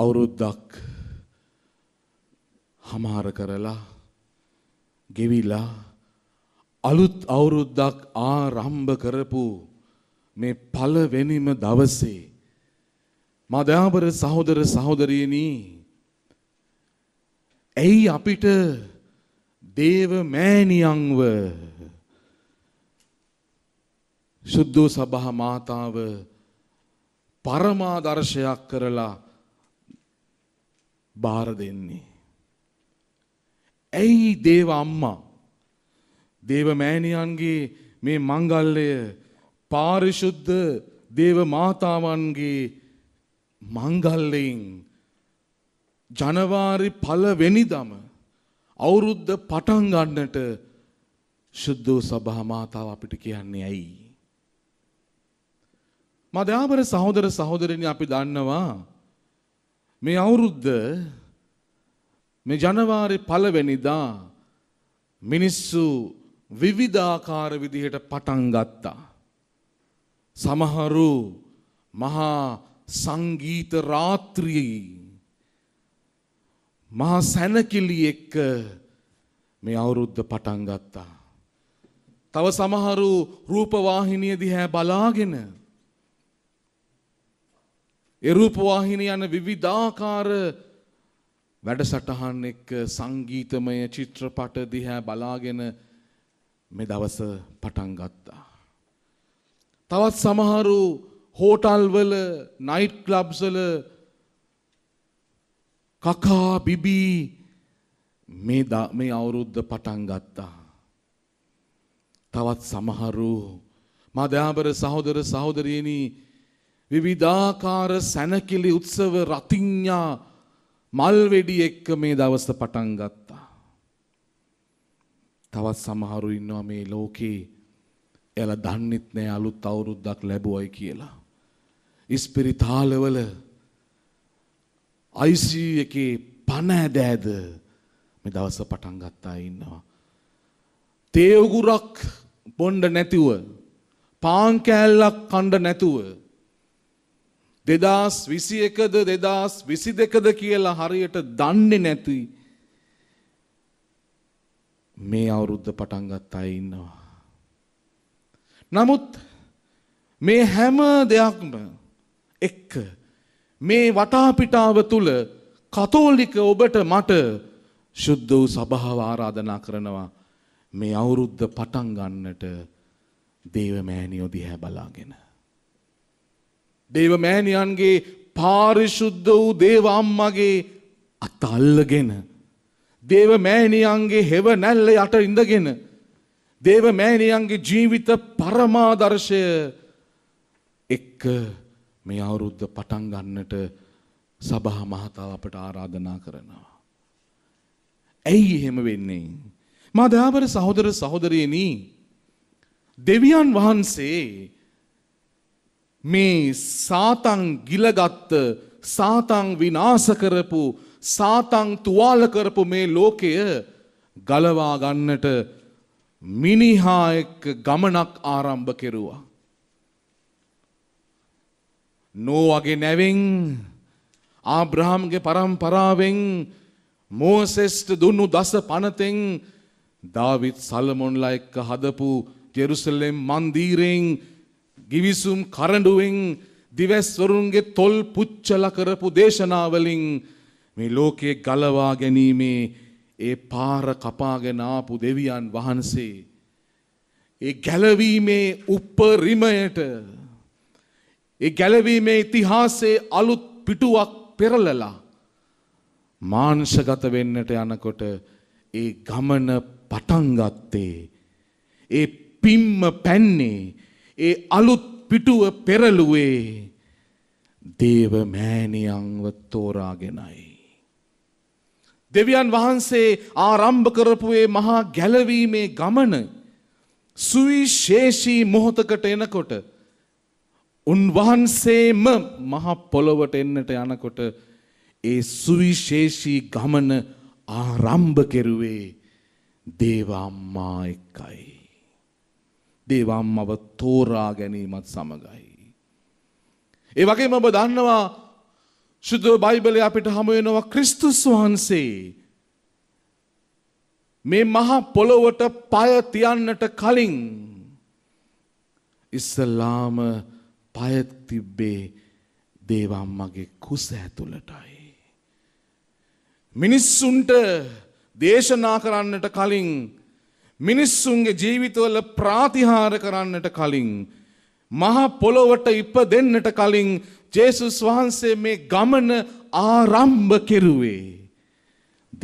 අවුරුද්දක් හමාර කරලා ගෙවිලා අලුත් අවුරුද්දක් ආරම්භ කරපු මේ පළවෙනිම දවසේ මදාබර සහෝදර සහෝදරියනි ඇයි අපිට දේව මෑණියන්ව සුද්ධෝ සභා මාතාව පරමාදර්ශයක් කරලා බාර දෙන්නේ. ඇයි දේව අම්මා දේව මෑණියන්ගේ මේ මංගල්‍යය පාරිශුද්ධ දේව මාතාවන්ගේ මංගල්ලයෙන් ජනවාරි පළවෙනිදම අවුරුද්ද පටන් ගන්නට සුද්ධෝ සභා මාතාව අපිට කියන්නේ ඇයි? මදාබර සහෝදර සහෝදරනි අපි දන්නවා මේ අවුරුද්ද මේ ජනවාරි පළවෙනිදා මිනිස්සු විවිධාකාර විදිහට පටන් ගත්තා. සමහරු මහා සංගීත රාත්‍රියේ මහා සැනකිලි එක්ක මේ අවුරුද්ද පටන් ගත්තා. තව සමහරු රූපවාහිනිය දිහා බලාගෙන එරූප වාහිනිය යන විවිධාකාර වැඩසටහන් එක්ක සංගීතමය චිත්‍රපට දිහා බලාගෙන මේ දවස පටන් ගත්තා. තවත් සමහරු හෝටල් වල නයිට් ක්ලබ්ස් වල කකා බිබී මේ මේ අවුරුද්ද පටන් ගත්තා. තවත් සමහරු මාදයාබර සහෝදර සහෝදරියනි විවිධාකාර සැනකිලි උත්සව රතිඤ්ඤා මල්වෙඩි එක්ක මේ දවස් පටන් ගත්තා. තවත් සමහරු ඉන්නවා මේ ලෝකේ එයාලා දන්නෙත් නෑ අලුත් අවුරුද්දක් ලැබුවයි කියලා. ඉස්පිරිතාලවල ICU එකේ පණ ඇදෑද මේ දවස් පටන් ගත්තා ඉන්නවා. තේ උගුරක් බොණ්ඩ නැතිව පාන් කෑල්ලක් කන්න නැතුව දෙදස් විසි එකද දෙදස් විසි දෙකද කියලා හරියට දන්නේ නැති මේ අවුරුද්ධ පටන්ගත් අය ඉන්නවා. නමුත් මේ හැම දෙයක්ම එක්ක මේ වටාපිටාව තුළ කතෝලික ඔබට මට ශුද්ධ වූ සභාව ආරාධනා කරනවා මේ අවුරුද්ධ පටන් ගන්නට දේව මෑණියෝ දිහැ බලාගෙන. දේව මෑණියන්ගේ පාරිශුද්ධ වූ දේව අම්මගේ අත අල්ලගෙන දේව මෑණියන්ගේ හෙව නැල්ල යට ඉඳගෙන දේව මෑණියන්ගේ ජීවිත පරමාදර්ශය එක්ක මේ අවුරුද්ද පටන් ගන්නට සභා මහතාව අපට ආරාධනා කරනවා. ඇයි එහෙම වෙන්නේ? මා දයාබර සහෝදර සහෝදරියනි දෙවියන් වහන්සේ මේ සාතන් ගිලගත්ත සාතන් විනාශ කරපු සාතන් තුවාල කරපු මේ ලෝකය ගලවා ගන්නට මිනිහා එක්ක ගමනක් ආරම්භ කෙරුවා. නෝවගේ නැවෙන් ආබ්‍රහම්ගේ පරම්පරාවෙන් මෝසෙස්ට දුන්නු දස පනතෙන් දාවිත් සලමොන්ලා එක්ක හදපු ජෙරුසලෙම් මන්දීරෙන් ගිවිසුම් කරඬුවෙන් දිවස්වරුන්ගේ තොල් පුච්චල කරපු දේශනාවලින් මේ ලෝකයේ ගලවා ගැනීමේ ඒ පාර කපාගෙන ආපු දෙවියන් වහන්සේ ඒ ගැලවීමේ උපරිමයට ඒ ගැලවීමේ ඉතිහාසයේ අලුත් පිටුවක් පෙරලලා මාංශගත වෙන්නට යනකොට ඒ ගමන පටන් ගත්තේ ඒ පිම්ම පැන්නේ ඒ අලුත් පිටුව පෙරළුවේ දේව මෑණියන්ව තෝරාගෙනයි. දෙවියන් වහන්සේ ආරම්භ කරපු මේ මහා ගැලවීමේ ගමන සුවිශේෂී මොහොතකට එනකොට උන්වහන්සේම මහ පොළොවට එන්නට යනකොට ඒ සුවිශේෂී ගමන ආරම්භ කෙරුවේ දේවාම්මා එක්කයි. දේවාම්මව තෝරා ගැනීමත් සමගයි. ඒ වගේම ඔබ දන්නවා ශුද්ධ බයිබලය අපිට හමු වෙනවා ක්‍රිස්තුස් වහන්සේ මේ මහා පොළොවට পায় තියන්නට කලින් ඉස්සලාම পায় තිබ්බේ දේවම්මගේ කුස ඇතුළටයි මිනිස්සුන්ට දේශනා කරන්නට කලින් මිනිස්සුන්ගේ ජීවිතවල ප්‍රාතිහාර කරන්නට කලින් මහා පොළොවට ඉප දෙන්නට කලින් ජේසුස් වහන්සේ මේ ගමන ආරම්භ කෙරුවේ.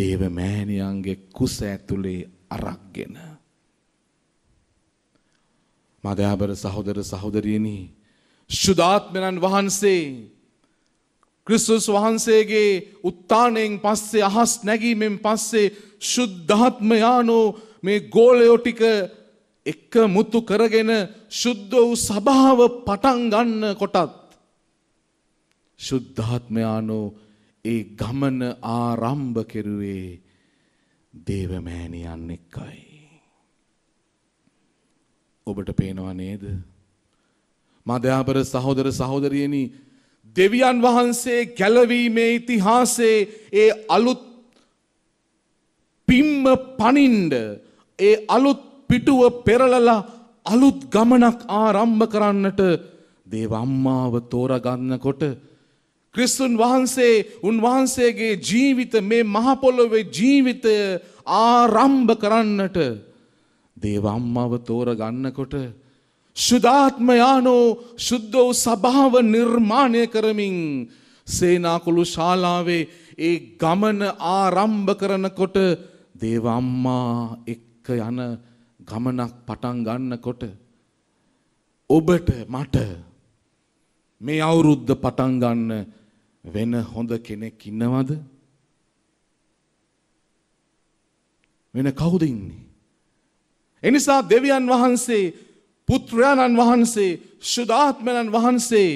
දේව මෑණියන්ගේ කුස ඇතුලේ අරක්ගෙන. මදයාබර සහෝදර සහෝදරියනි ශුදාත්මනන් වහන්සේ ක්‍රිස්තුස් වහන්සේගේ උත්තානයෙන් පස්සේ අහස් නැගීමෙන් පස්සේ ශුද්ධාත්මයානෝ මේ ගෝලයෝ ටික එක මුතු කරගෙන ශුද්ධ වූ සභාව පටන් ගන්න කොටත් ශුද්ධාත්මයානෝ ඒ ගමන ආරම්භ කෙරුවේ දේවමෑණියන් එක්කයි. ඔබට පේනවා නේද? මදයාපර සහෝදර සහෝදරියනි දෙවියන් වහන්සේ ගැලවීමේ ඉතිහාසයේ ඒ අලුත් පිම්ම පනින්ඩ ඒ අලුත් පිටුව පෙරලලා අලුත් ගමනක් ආරම්භ කරන්නට දේව අම්මාව තෝරගන්නකොට ක්‍රිස්තුන් වහන්සේ උන්වහන්සේගේ ජීවිත මේ මහ පොළොවේ ජීවිතය ආරම්භ කරන්නට දේව අම්මාව තෝරගන්නකොට සුදාත්මයානෝ සුද්ධෝ සභාව නිර්මාණය කරමින් සේනාකුළු ශාලාවේ ඒ ගමන ආරම්භ කරනකොට දේව අම්මා එක් එක යන ගමනක් පටන් ගන්නකොට ඔබට මට මේ අවුරුද්ද පටන් ගන්න වෙන හොඳ කෙනෙක් ඉන්නවද? වෙන කවුද ඉන්නේ? එනිසා දෙවියන් වහන්සේ පුත්‍රයාණන් වහන්සේ ශුදාත්මයණන් වහන්සේ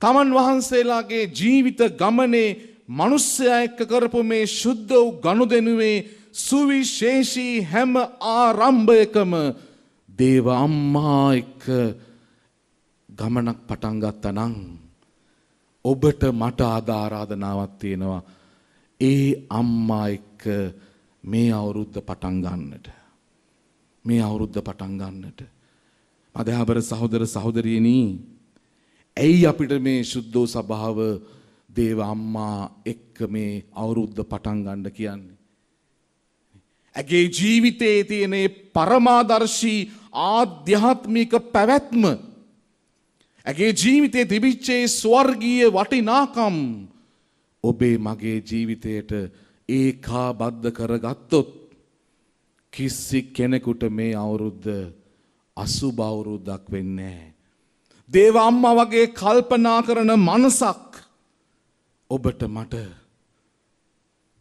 තමන් වහන්සේලාගේ ජීවිත ගමනේ මනුස්සය එක්ක කරපු මේ ශුද්ධ වූ ගනුදෙනුවේ සුවිශේෂී හැම ආරම්භයකම දේව අම්මා එක්ක ගමනක් පටන් ගත්තා නම් ඔබට මට ආදාරාධනාවක් තියෙනවා ඒ අම්මා එක්ක මේ අවුරුද්ද පටන් ගන්නට මේ අවුරුද්ද පටන් ගන්නට මදහබර සහෝදර සහෝදරියනි ඇයි අපිට මේ සුද්ධෝ සභාව දේව අම්මා එක්ක මේ අවුරුද්ද පටන් ගන්න කියන්නේ ඇගේ ජීවිතයේ තියෙන පරමාදර්ශී ආධ්‍යාත්මික පැවැත්ම ඇගේ ජීවිතයේ තිබිච්චේ ස්වර්ගීය වටිනාකම් ඔබේ මගේ ජීවිතයට ඒකාබද්ධ කරගත්තොත් කිසි කෙනෙකුට මේ අවුරුද්ද අසුබ අවුරුද්දක් වෙන්නේ නැහැ. දේව අම්මා වගේ කල්පනා කරන මනසක් ඔබට මට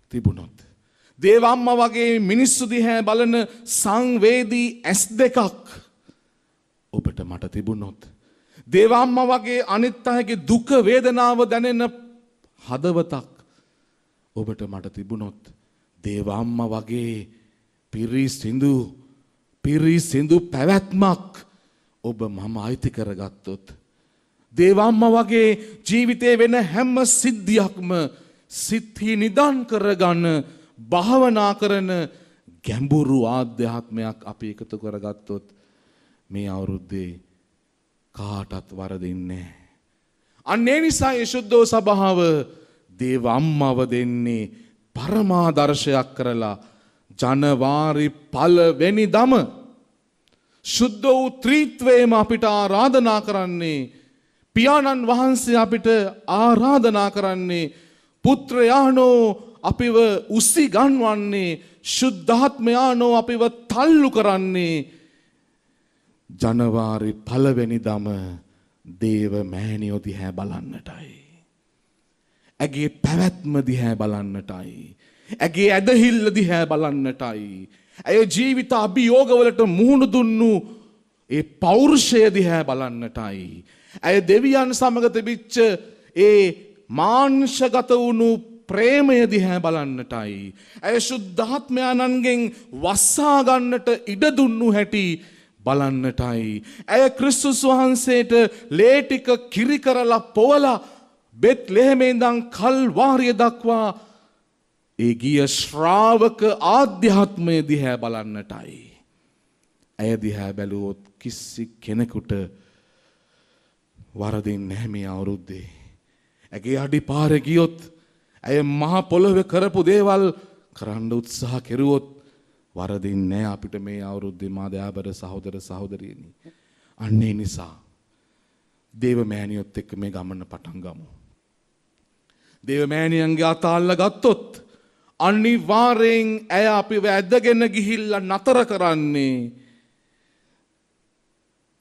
තිබුණොත් දේවම්ම වගේ මිනිස්සු දිහැ බලන සංවේදී ඇස් දෙකක් ඔබට මට තිබුණොත්. දේවම්ම වගේ අනිත් අයගේ දුක වේදනාව දැනෙන හදවතක් ඔබට මට තිබුණොත් දේවම්ම වගේ පිරි සිඳු පිරි සිඳු පැවැත්මක් ඔබ මම අයිති කරගත්තොත් දේවම්ම වගේ ජීවිතේ වෙන හැම සිද්ධියක්ම සිත්හි නිදන් කරගන්න භාවනා කරන ගැඹුරු ආධ්‍යාත්මයක් අපි එකතු කරගත්තොත් මේ අවුරුද්දේ කාටත් වරදින්නේ අන්න ඒ නිසා ඒ සුද්ධෝ සභාව දේව අම්මව දෙන්නේ පරමාදර්ශයක් කරලා ජනවාරි පළවෙනි දම සුද්ධ වූ ත්‍රිත්වයම අපිට ආරාධනා කරන්නේ පියාණන් වහන්සේ අපිට ආරාධනා කරන්නේ පුත්‍රයාණෝ අපිව උසි ගන්වන්නේ ශුද්ධාත්මයානෝ අපිව තල්ලු කරන්නේ ජනවාරි පළවෙනිදම දේව මෑණියෝ දිහා බලන්නටයි. ඇගේ පැවැත්ම දිහා බලන්නටයි. ඇගේ ඇදහිල්ල දිහා බලන්නටයි. ඇය ජීවිත අභියෝගවලට මුහුණ දුන්නු ඒ පෞරුෂය දිහා බලන්නටයි. ඇය දෙවියන් සමග තිබිච්ච ඒ මාංශගත වුණු ප්‍රේමය දිහැ බලන්නටයි. ඇය ශුද්ධාත්මයාණන්ගෙන් වස්සාගන්නට ඉඩ දුන්නු හැටි බලන්නටයි. ඇය ක්‍රිස්තුස් වහන්සේට ලේටික කිරි කරලා පොවලා බෙත් ලෙහෙමේදං කල්වාර්ය දක්වා ඒ ගිය ශ්‍රාවක ආධ්‍යාත්මය දිහැ බලන්නටයි. ඇය දිහැ බැලුවොත් කිසි කෙනෙකුට වරදින් නැහැ මේ අවුරුද්දේ. ඇගේ අඩි පාර ගියොත් ඇය මහ පොළොවේ කරපු දේවල් කරන්න උත්සාහ කෙරුවොත් වරදින්නේ අපිට මේ අවුරුද්දේ මා දයාබර සහෝදර සහෝදරියනි. අන්න ඒ නිසා දේව මෑණියොත් එක්ක මේ ගමන පටන් ගමු. දේව මෑණියන්ගේ අතාල්ල ගත්තොත් අනිවාර්යෙන් ඇය අපිව ඇදගෙන ගිහිල්ලා නතර කරන්නේ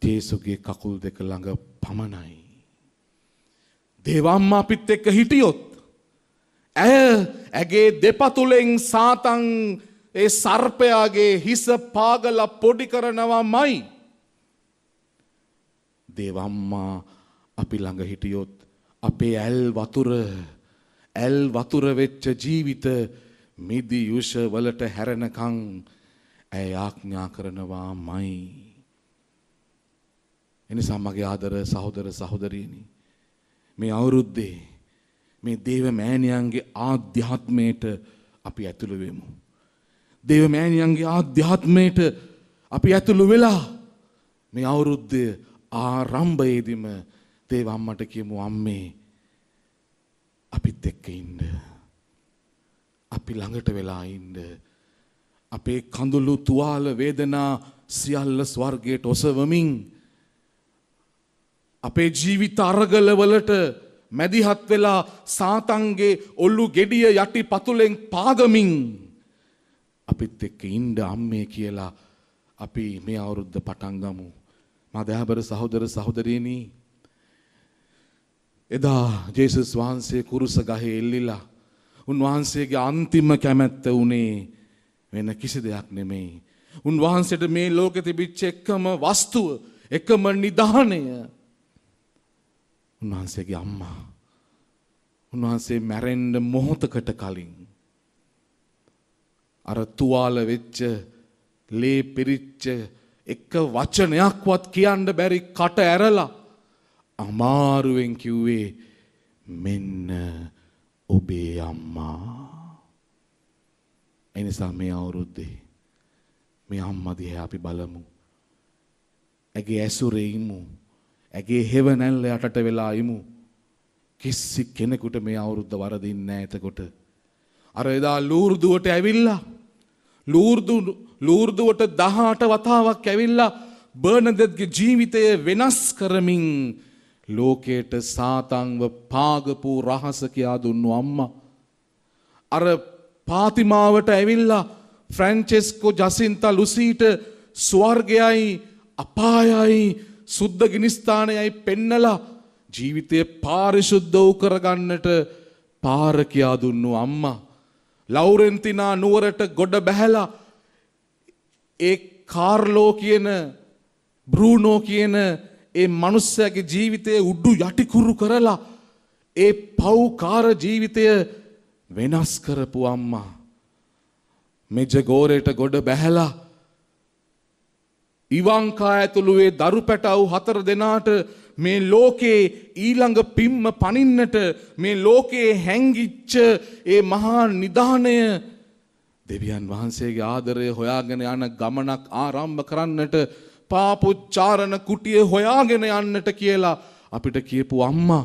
ජේසුගේ කකුල් දෙක ළඟ පමණයි. දේව අම්මා අපිත් එක්ක හිටියොත් ඇය ඇගේ දෙපතුලෙන් සාතන් ඒ සර්පයාගේ හිස පාගල පොඩි කරනවා මයි. දේවම්මා අපි ළඟ හිටියොත් අපේ ඇල් වතුර ඇල් වතුර වෙච්ච ජීවිත මිදි යුෂ වලට හැරෙනකන් ඇය ආඥා කරනවා මයි. එනිසා මගේ ආදර සහෝදර සහෝදරියනි මේ අවුරුද්දේ මේ දේව මෑණියන්ගේ ආධ්‍යාත්මයට අපි ඇතුළු වෙමු. දේව මෑණියන්ගේ ආධ්‍යාත්මයට අපි ඇතුළු වෙලා මේ අවුරුද්දේ ආරම්භයේදීම දේව අම්මට කියමු අම්මේ අපිත් එක්ක ඉන්න. අපි ළඟට වෙලා ඉන්න. අපේ කඳුළු තුවාල වේදනා සියල්ල ස්වර්ගයට ඔසවමින් අපේ ජීවිත අරගලවලට මැදිහත් වෙලා සාතන්ගේ ඔල්ලු ගෙඩිය යටි පතුලෙන් පාගමින් අපිත් එක්ක ඉන්න අම්මේ කියලා අපි මේ අවුරුද්ද පටන් ගමු. මදහබර සහෝදර සහෝදරියනි එදා ජේසුස් වහන්සේ කුරුස ගහේ එල්ලිලා උන්වහන්සේගේ අන්තිම කැමැත්ත උනේ වෙන කිසි දෙයක් නෙමෙයි. උන්වහන්සේට මේ ලෝකෙ තිබිච්ච එකම වස්තුව, එකම නිධානය උන්වහන්සේගේ අම්මා උන්වහන්සේ මැරෙන්න මොහොතකට කලින් අර තුවාල වෙච්ච ලේ පිරිච්ච එක වචනයක්වත් කියන්න බැරි කට ඇරලා අමාරුවෙන් කිව්වේ මෙන්න ඔබේ අම්මා එනිසා මේ අවුරුද්දේ මේ අම්මා දිහා අපි බලමු ඇගේ ඇසුරේ ඉමු ඇගේ හෙව නැල්ල යටට වෙලා ඉමු. කිසි කෙනෙකුට මේ අවුරුද්ද වරදින්නේ නැහැ එතකොට. අර එදා ලූර්දුවට ඇවිල්ලා ලූර්දු ලූර්දුවට 18 වතාවක් ඇවිල්ලා බර්නඩෙත්ගේ ජීවිතය වෙනස් කරමින් ලෝකයට සාතන්ව පාගපු රහස කියා දුන්නු අම්මා. අර පාතිමාවට ඇවිල්ලා ෆ්‍රැන්චෙස්කෝ ජසින්තා ලුසීට ස්වර්ගයයි අපායයි සුද්ධ ගිනිස්ථානයයි පෙන්නලා ජීවිතය පාරිශුද්ධ වූ කරගන්නට පාර කියා දුන්නු අම්මා. ලෞරෙන්තිනා නුවරට ගොඩ බැහැලා ඒ කාර්ලෝ කියන බ්‍රූනෝ කියන ඒ මනුස්සයාගේ ජීවිතය උඩු යටිකුරු කරලා ඒ පව්කාර ජීවිතය වෙනස් කරපු අම්මා. මෙජගෝරයට ගොඩ බැහැලා ඉවංකා ඇතුළුවේ දරු පැටව් හතර දෙනාට මේ ලෝකයේ ඊළඟ පිම්ම පනින්නට මේ ලෝකයේ හැංගිච්ච ඒ මහා නිධානය දෙවියන් වහන්සේගේ ආදරය හොයාගෙන යන ගමනක් ආරම්භ කරන්නට පාපුච්චාරණ කුටිය හොයාගෙන යන්නට කියලා අපිට කියපු අම්මා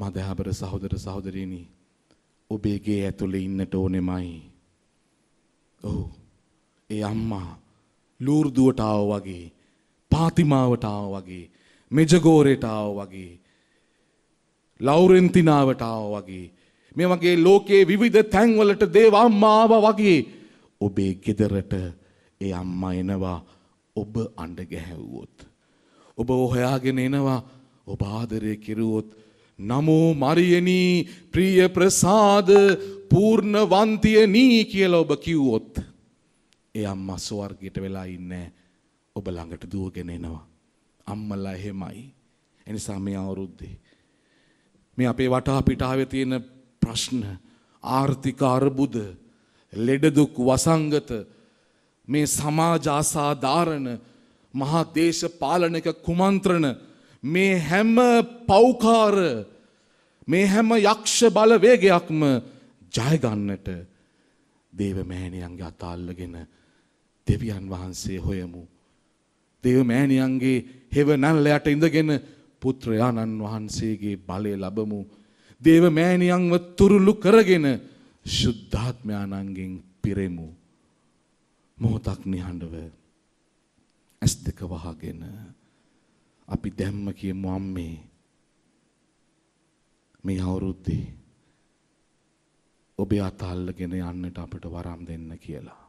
මදහබර සහෝදර සහෝදරීනි ඔබේගේ ඇතුළේ ඉන්නට ඕනෙමයි. ඔව් ඒ අම්මා ලූර්දුවට ආව වගේ පාතිමාවට ආව වගේ මෙජගෝරේට ආව වගේ ලවුරෙන්තිනාවට ආව වගේ මේ වගේ ලෝකයේ විවිධ තැන්වලට දේව අම්මාව වගේ ඔබේ ගෙදරට ඒ අම්මා එනවා ඔබ අඬ ගැහැව්වොත් ඔබ හොයාගෙන එනවා ඔබ ආදරය කෙරුවොත් නමෝ මරියනි ප්‍රිය ප්‍රසාද පූර්ණවන්තියනි කියලා ඔබ කිව්වොත් ඒ අම්මා ස්වර්ගයට වෙලා ඉන්නේ ඔබ ළඟට දුවගෙන එනවා. අම්මලා එහෙමයි. එනිසා මේ අවුරුද්දේ මේ අපේ වටා පිටාවේ තියෙන ප්‍රශ්න ආර්ථික අර්බුද ලෙඩ දුක් වසංගත මේ සමාජ අසාධාරණ මහා දේශපාලනික කුමන්ත්‍රණ මේ හැම පෞකාර මේ හැම යක්ෂ බලවේගයක්ම ජයගන්නට දේව මෑණියන්ගේ අත අල්ලගෙන දෙවියන් වහන්සේ හොයමු. දේව මෑණියන්ගේ හෙව නැල්ලයට ඉඳගෙන පුත්‍රයාණන් වහන්සේගේ බලය ලැබමු. දේව මෑණියන්ව තුරුළු කරගෙන ශුද්ධාත්මයාණන්ගෙන් පිරෙමු. මොහොතක් නිහඬව ඇස් දෙක වහගෙන අපි දැම්ම කියමු අම්මේ මේ අවුරුද්දේ ඔබේ අතල්ලගෙන යන්නට අපට වරම් දෙන්න කියලා.